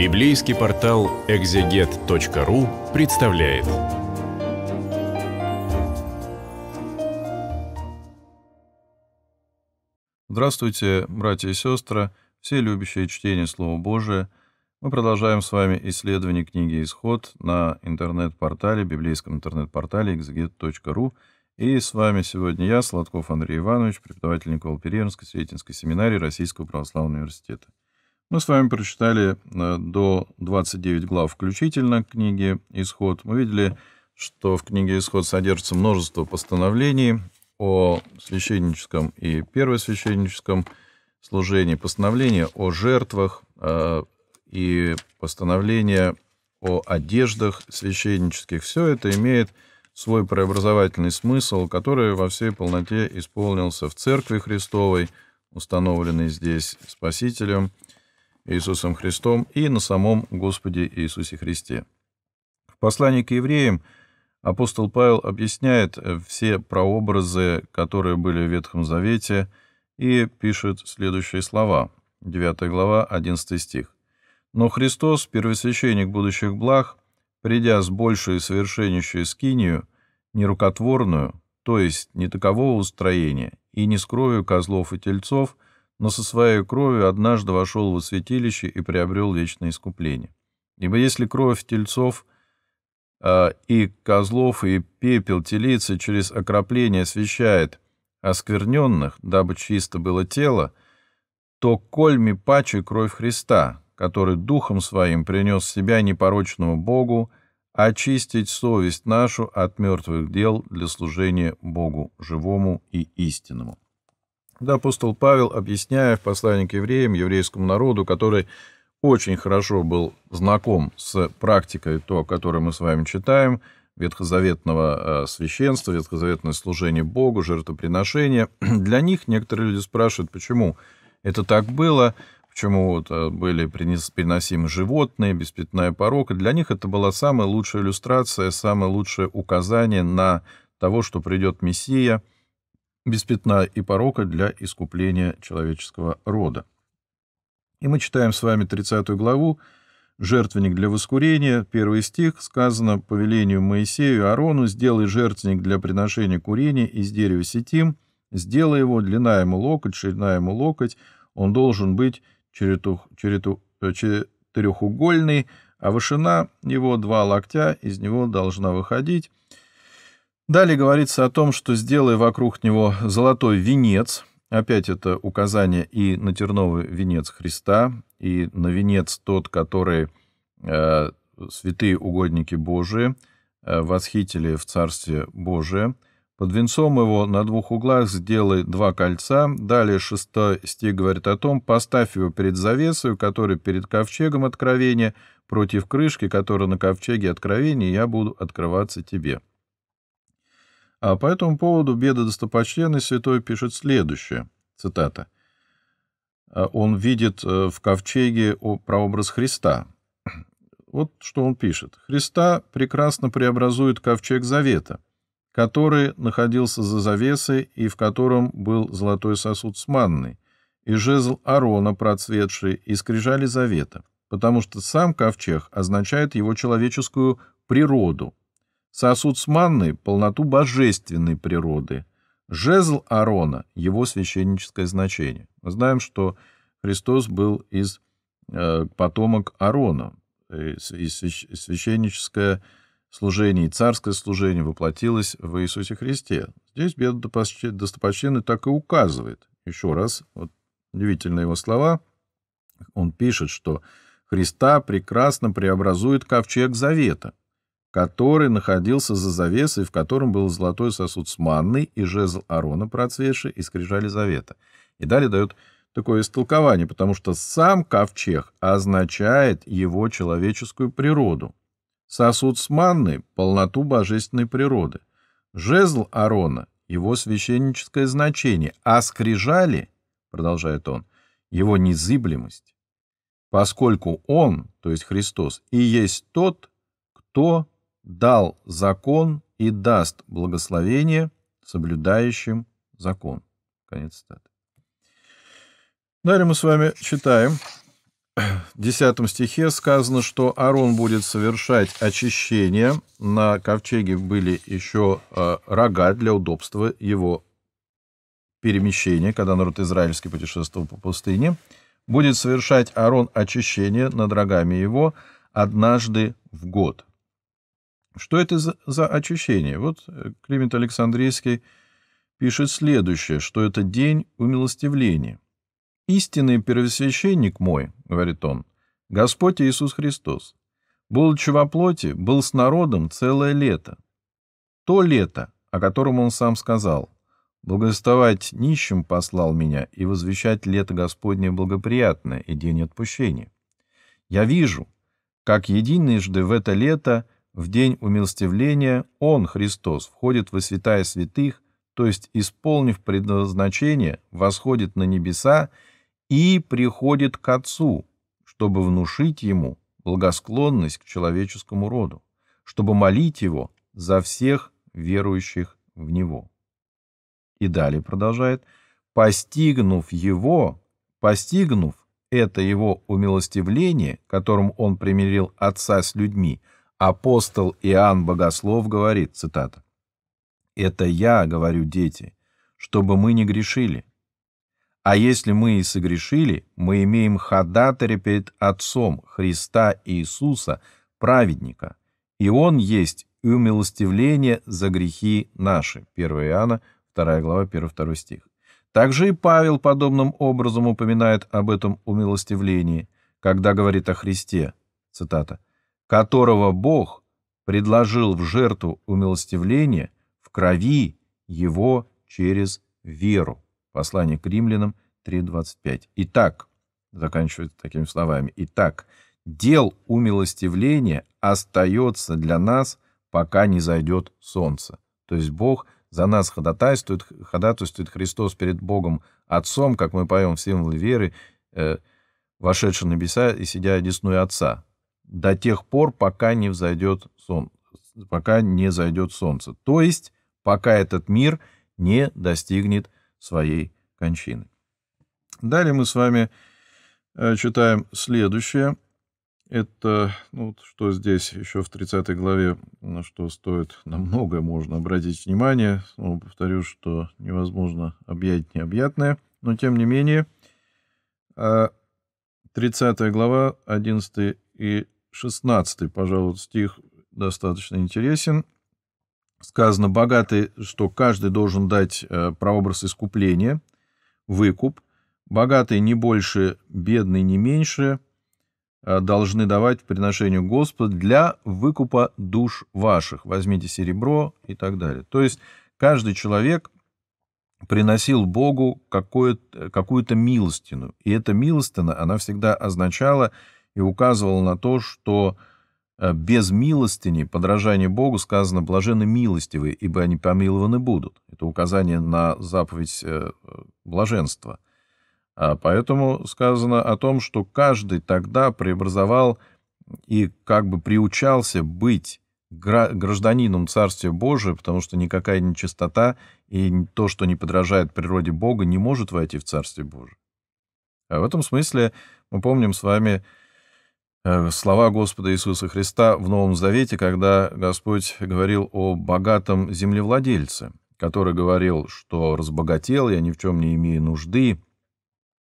Библейский портал экзегет.ру представляет. Здравствуйте, братья и сестры, все любящие чтение Слова Божия. Мы продолжаем с вами исследование книги «Исход» на интернет-портале, библейском интернет-портале exeget.ru. И с вами сегодня я, Сладков Андрей Иванович, преподаватель Никола Перернской Сретенской семинарии Российского православного университета. Мы с вами прочитали э, до 29 глав включительно книги «Исход». Мы видели, что в книге «Исход» содержится множество постановлений о священническом и первосвященническом служении, постановления о жертвах э, и постановления о одеждах священнических. Все это имеет свой преобразовательный смысл, который во всей полноте исполнился в Церкви Христовой, установленной здесь Спасителем – Иисусом Христом и на самом Господе Иисусе Христе. В послании к евреям апостол Павел объясняет э, все прообразы, которые были в Ветхом Завете, и пишет следующие слова. 9 глава, 11 стих. «Но Христос, первосвященник будущих благ, придя с большей совершеннейшей скинию, нерукотворную, то есть не такового устроения, и не с кровью козлов и тельцов, — но со своей кровью однажды вошел во святилище и приобрел вечное искупление. Ибо если кровь тельцов э, и козлов и пепел телицы через окропление освещает оскверненных, дабы чисто было тело, то кольми паче кровь Христа, который духом своим принес себя непорочному Богу, очистить совесть нашу от мертвых дел для служения Богу живому и истинному. Когда апостол Павел, объясняя в послании к евреям, еврейскому народу, который очень хорошо был знаком с практикой, то, о мы с вами читаем, ветхозаветного э, священства, ветхозаветное служение Богу, жертвоприношение. Для них некоторые люди спрашивают, почему это так было, почему вот э, были приносимы животные, беспитная порока. Для них это была самая лучшая иллюстрация, самое лучшее указание на того, что придет Мессия – без пятна и порока для искупления человеческого рода. И мы читаем с вами 30 главу, «Жертвенник для воскурения», первый стих, сказано по велению Моисею Арону, «Сделай жертвенник для приношения курения из дерева сетим, сделай его, длина ему локоть, ширина ему локоть, он должен быть черетух, черету, э, четырехугольный, а вышина его два локтя, из него должна выходить». Далее говорится о том, что сделай вокруг него золотой венец, опять это указание и на терновый венец Христа, и на венец тот, который э, святые угодники Божии э, восхитили в Царстве Божие. Под венцом его на двух углах сделай два кольца. Далее шестой стих говорит о том, поставь его перед завесою, который перед ковчегом откровения, против крышки, которая на ковчеге откровения, я буду открываться тебе. А по этому поводу беда достопочтенный святой пишет следующее, цитата. «А «Он видит э, в ковчеге прообраз Христа». Вот что он пишет. «Христа прекрасно преобразует ковчег Завета, который находился за завесой и в котором был золотой сосуд с манной, и жезл Арона процветший, и скрижали Завета, потому что сам ковчег означает его человеческую природу – Сосуд с манной — полноту божественной природы. Жезл Арона — его священническое значение. Мы знаем, что Христос был из э, потомок Арона, и, священническое служение, и царское служение воплотилось в Иисусе Христе. Здесь достопочтенный так и указывает. Еще раз, вот удивительные его слова. Он пишет, что Христа прекрасно преобразует ковчег завета который находился за завесой, в котором был золотой сосуд с манной и жезл Арона процветший и скрижали завета. И далее дают такое истолкование, потому что сам ковчег означает его человеческую природу. Сосуд с манной — полноту божественной природы. Жезл Арона — его священническое значение, а скрижали, продолжает он, его незыблемость, поскольку он, то есть Христос, и есть тот, кто дал закон и даст благословение соблюдающим закон. Конец цитаты. Далее мы с вами читаем. В 10 стихе сказано, что Арон будет совершать очищение. На ковчеге были еще э, рога для удобства его перемещения, когда народ израильский путешествовал по пустыне. Будет совершать Арон очищение над рогами его однажды в год. Что это за, за ощущение? Вот э, Климент Александрийский пишет следующее, что это день умилостивления. «Истинный первосвященник мой, — говорит он, — Господь Иисус Христос, будучи во плоти, был с народом целое лето. То лето, о котором он сам сказал, «Благоставать нищим послал меня и возвещать лето Господне благоприятное и день отпущения». Я вижу, как единожды в это лето — в день умилостивления Он, Христос, входит во святая святых, то есть, исполнив предназначение, восходит на небеса и приходит к Отцу, чтобы внушить Ему благосклонность к человеческому роду, чтобы молить Его за всех верующих в Него. И далее продолжает, постигнув Его, постигнув это Его умилостивление, которым Он примирил Отца с людьми – Апостол Иоанн Богослов говорит, цитата, «Это я, говорю дети, чтобы мы не грешили. А если мы и согрешили, мы имеем ходатаря перед Отцом Христа Иисуса, праведника, и Он есть умилостивление за грехи наши». 1 Иоанна, 2 глава, 1-2 стих. Также и Павел подобным образом упоминает об этом умилостивлении, когда говорит о Христе, цитата, которого Бог предложил в жертву умилостивления в крови его через веру. Послание к римлянам 3.25. Итак, заканчивается такими словами, «Итак, дел умилостивления остается для нас, пока не зайдет солнце». То есть Бог за нас ходатайствует, ходатайствует Христос перед Богом Отцом, как мы поем в символе веры, э, вошедший на небеса и сидя одесную Отца до тех пор, пока не взойдет солнце, пока не зайдет солнце. То есть, пока этот мир не достигнет своей кончины. Далее мы с вами э, читаем следующее. Это, ну, что здесь еще в 30 главе, на что стоит, на многое можно обратить внимание. Снова повторю, что невозможно объять необъятное. Но, тем не менее, 30 а, глава, 11 и 16, пожалуй, стих достаточно интересен. Сказано, богатый, что каждый должен дать э, прообраз искупления, выкуп. Богатые не больше, бедные не меньше а должны давать приношению Господу для выкупа душ ваших. Возьмите серебро и так далее. То есть каждый человек приносил Богу какую-то милостину. И эта милостина, она всегда означала, и указывал на то, что э, без милостини, подражание Богу, сказано блаженны милостивые, ибо они помилованы будут». Это указание на заповедь э, блаженства. А поэтому сказано о том, что каждый тогда преобразовал и как бы приучался быть гражданином Царствия Божия, потому что никакая нечистота и то, что не подражает природе Бога, не может войти в Царствие Божие. А в этом смысле мы помним с вами Э, слова Господа Иисуса Христа в Новом Завете, когда Господь говорил о богатом землевладельце, который говорил, что разбогател я, ни в чем не имею нужды,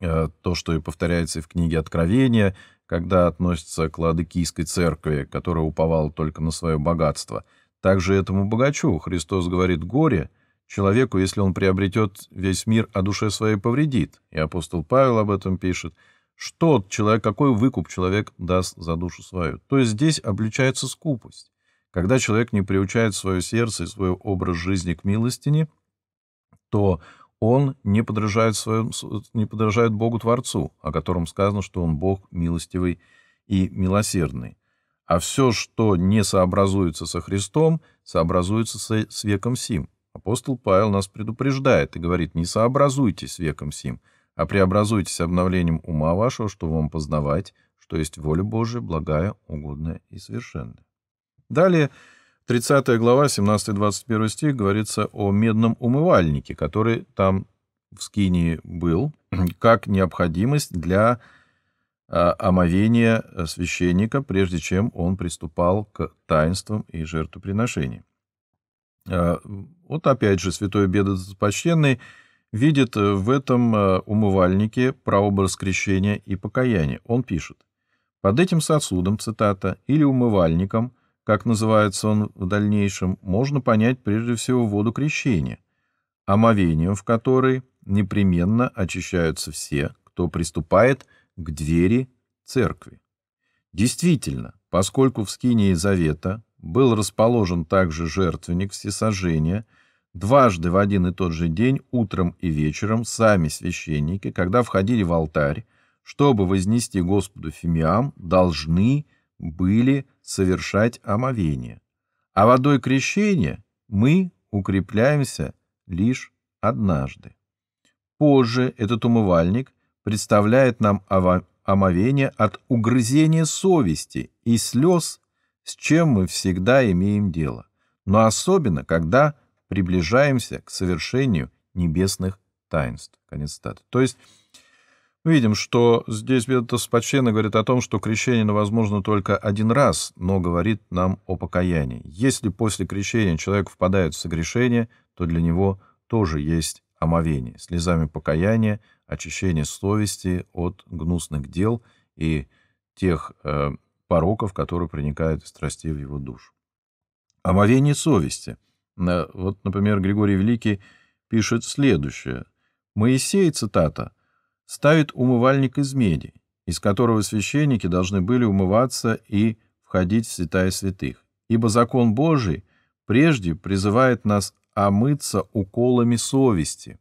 э, то, что и повторяется в книге Откровения, когда относится к Ладыкийской церкви, которая уповала только на свое богатство. Также этому богачу Христос говорит «горе», человеку, если он приобретет весь мир, а душе своей повредит. И апостол Павел об этом пишет – что человек, какой выкуп человек даст за душу свою. То есть здесь обличается скупость. Когда человек не приучает свое сердце и свой образ жизни к милостине, то он не подражает, своему, не подражает Богу Творцу, о котором сказано, что он Бог милостивый и милосердный. А все, что не сообразуется со Христом, сообразуется со, с веком сим. Апостол Павел нас предупреждает и говорит, не сообразуйтесь с веком сим, а преобразуйтесь обновлением ума вашего, что вам познавать, что есть воля Божия, благая, угодная и совершенная. Далее, 30 глава, 17-21 стих, говорится о медном умывальнике, который там в Скинии был, как необходимость для а, омовения священника, прежде чем он приступал к таинствам и жертвоприношениям. А, вот опять же, святой Бедопочтенный видит э, в этом э, умывальнике прообраз крещения и покаяния. Он пишет, «Под этим сосудом, цитата, или умывальником, как называется он в дальнейшем, можно понять прежде всего воду крещения, омовением в которой непременно очищаются все, кто приступает к двери церкви». Действительно, поскольку в Скинии Завета был расположен также жертвенник всесожжения – Дважды в один и тот же день, утром и вечером, сами священники, когда входили в алтарь, чтобы вознести Господу фимиам, должны были совершать омовение. А водой крещения мы укрепляемся лишь однажды. Позже этот умывальник представляет нам омовение от угрызения совести и слез, с чем мы всегда имеем дело, но особенно, когда приближаемся к совершению небесных таинств. Конец цитаты. То есть мы видим, что здесь Бедотос Пачена говорит о том, что крещение возможно только один раз, но говорит нам о покаянии. Если после крещения человек впадает в согрешение, то для него тоже есть омовение, слезами покаяния, очищение совести от гнусных дел и тех э, пороков, которые проникают из страстей в его душу. Омовение совести — вот, например, Григорий Великий пишет следующее. «Моисей, цитата, ставит умывальник из меди, из которого священники должны были умываться и входить в святая святых. Ибо закон Божий прежде призывает нас омыться уколами совести,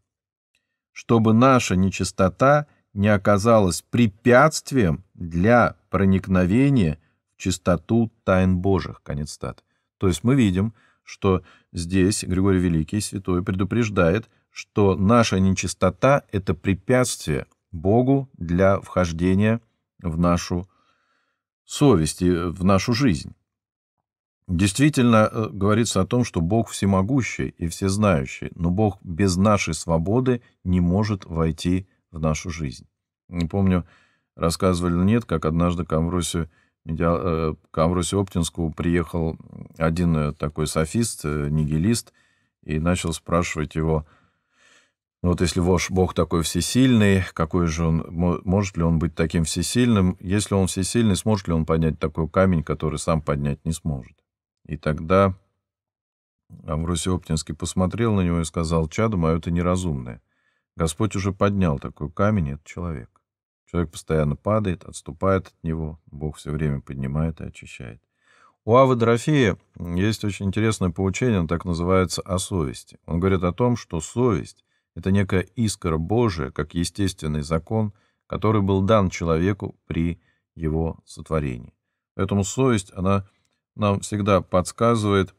чтобы наша нечистота не оказалась препятствием для проникновения в чистоту тайн Божьих». Конец стат. То есть мы видим, что здесь Григорий Великий, святой, предупреждает, что наша нечистота — это препятствие Богу для вхождения в нашу совесть и в нашу жизнь. Действительно, э, говорится о том, что Бог всемогущий и всезнающий, но Бог без нашей свободы не может войти в нашу жизнь. Не помню, рассказывали, нет, как однажды Камбросию Э, к Амвросию Оптинскому приехал один э, такой софист, э, нигилист, и начал спрашивать его, «Ну вот если ваш Бог такой всесильный, какой же он, может ли он быть таким всесильным? Если он всесильный, сможет ли он поднять такой камень, который сам поднять не сможет? И тогда Амвросий Оптинский посмотрел на него и сказал, «Чадо мое, это неразумное. Господь уже поднял такой камень, этот человек». Человек постоянно падает, отступает от него. Бог все время поднимает и очищает. У Авы Дорофея есть очень интересное поучение, оно так называется, о совести. Он говорит о том, что совесть — это некая искра Божия, как естественный закон, который был дан человеку при его сотворении. Поэтому совесть, она нам всегда подсказывает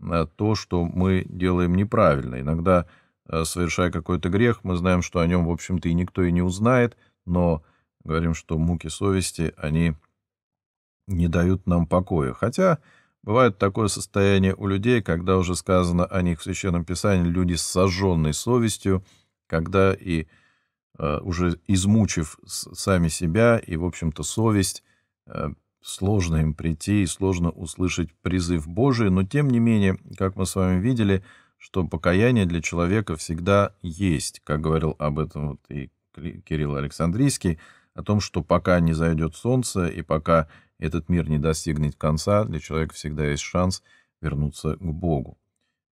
э, то, что мы делаем неправильно. Иногда, э, совершая какой-то грех, мы знаем, что о нем, в общем-то, и никто и не узнает, но говорим, что муки совести, они не дают нам покоя. Хотя бывает такое состояние у людей, когда уже сказано о них в Священном Писании, люди с сожженной совестью, когда и э, уже измучив сами себя и, в общем-то, совесть, э, сложно им прийти и сложно услышать призыв Божий, но тем не менее, как мы с вами видели, что покаяние для человека всегда есть, как говорил об этом вот и Кирилл Александрийский, о том, что пока не зайдет солнце и пока этот мир не достигнет конца, для человека всегда есть шанс вернуться к Богу.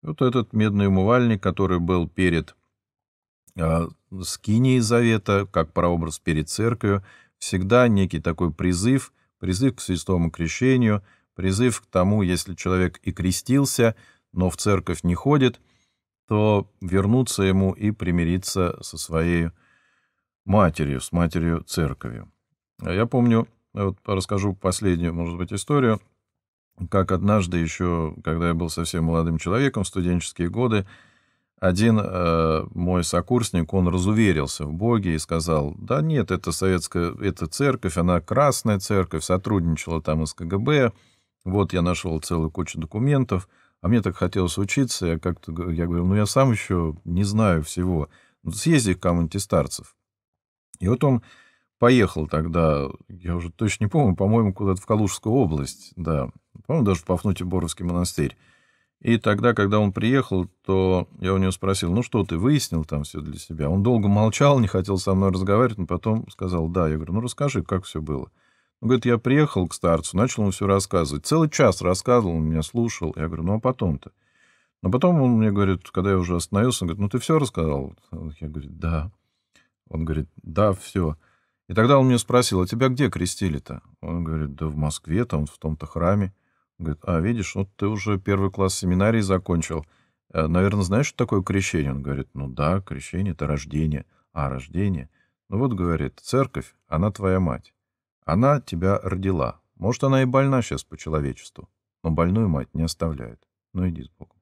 Вот этот медный умывальник, который был перед э, скинией завета, как прообраз перед церковью, всегда некий такой призыв, призыв к святому крещению, призыв к тому, если человек и крестился, но в церковь не ходит, то вернуться ему и примириться со своей матерью, с матерью церковью. А я помню, вот расскажу последнюю, может быть, историю, как однажды еще, когда я был совсем молодым человеком, в студенческие годы, один э, мой сокурсник, он разуверился в Боге и сказал, да нет, это советская, это церковь, она красная церковь, сотрудничала там из КГБ, вот я нашел целую кучу документов, а мне так хотелось учиться, я как-то, я говорю, ну я сам еще не знаю всего, ну, съезди к кому-нибудь из старцев. И вот он поехал тогда, я уже точно не помню, по-моему, куда-то в Калужскую область, да, по-моему, даже в Пафнутий-Боровский монастырь. И тогда, когда он приехал, то я у него спросил, ну что, ты выяснил там все для себя? Он долго молчал, не хотел со мной разговаривать, но потом сказал, да. Я говорю, ну расскажи, как все было. Он говорит, я приехал к старцу, начал ему все рассказывать. Целый час рассказывал, он меня слушал. Я говорю, ну а потом-то? Но потом он мне говорит, когда я уже остановился, он говорит, ну ты все рассказал? Я говорю, да. Он говорит, да, все. И тогда он меня спросил, а тебя где крестили-то? Он говорит, да в Москве, там, в том-то храме. Он говорит, а, видишь, вот ты уже первый класс семинарии закончил. Э, Наверное, знаешь, что такое крещение? Он говорит, ну да, крещение — это рождение. А, рождение. Ну вот, говорит, церковь, она твоя мать. Она тебя родила. Может, она и больна сейчас по человечеству, но больную мать не оставляет. Ну иди с Богом.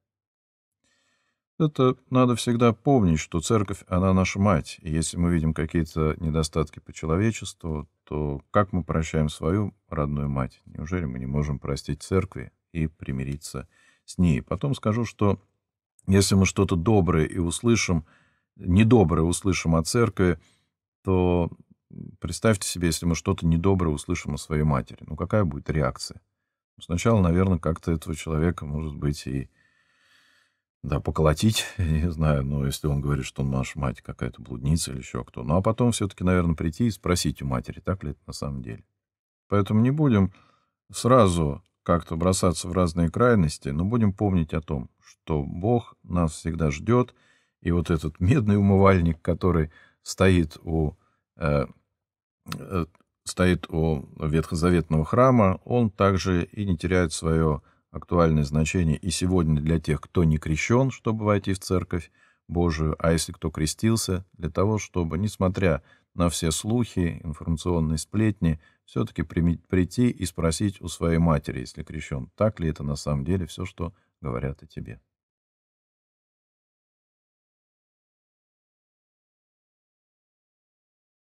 Это надо всегда помнить, что церковь, она наша мать, и если мы видим какие-то недостатки по человечеству, то как мы прощаем свою родную мать? Неужели мы не можем простить церкви и примириться с ней? Потом скажу, что если мы что-то доброе и услышим, недоброе услышим о церкви, то представьте себе, если мы что-то недоброе услышим о своей матери, ну какая будет реакция? Сначала, наверное, как-то этого человека, может быть, и да, поколотить, не знаю, но если он говорит, что наша мать какая-то блудница или еще кто. Ну, а потом все-таки, наверное, прийти и спросить у матери, так ли это на самом деле. Поэтому не будем сразу как-то бросаться в разные крайности, но будем помнить о том, что Бог нас всегда ждет, и вот этот медный умывальник, который стоит у, э, э, стоит у ветхозаветного храма, он также и не теряет свое актуальное значение и сегодня для тех, кто не крещен, чтобы войти в церковь Божию, а если кто крестился, для того, чтобы, несмотря на все слухи, информационные сплетни, все-таки прийти и спросить у своей матери, если крещен, так ли это на самом деле все, что говорят о тебе.